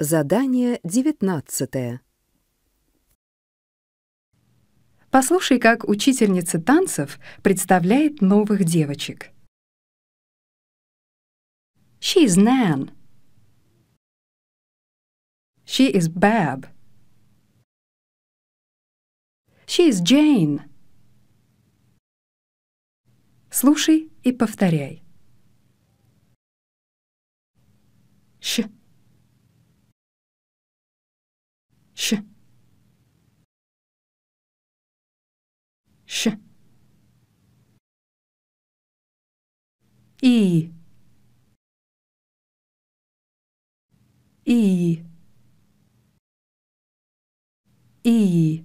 Задание 19. Послушай, как учительница танцев представляет новых девочек. She is Nan. She is Bab. She is Jane. Слушай и повторяй. 是，是，一，一，一，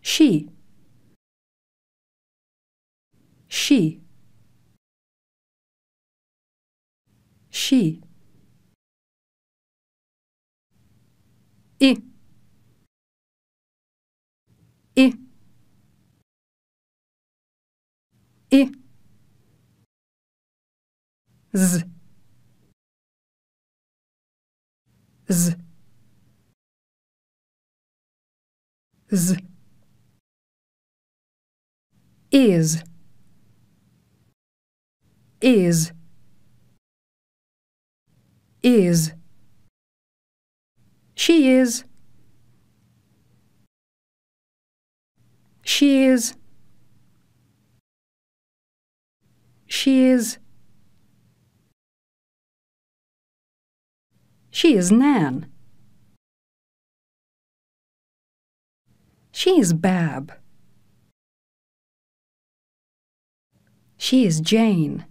是，是，是。и и и з з з is is is she is. She is. She is. She is Nan. She is Bab. She is Jane.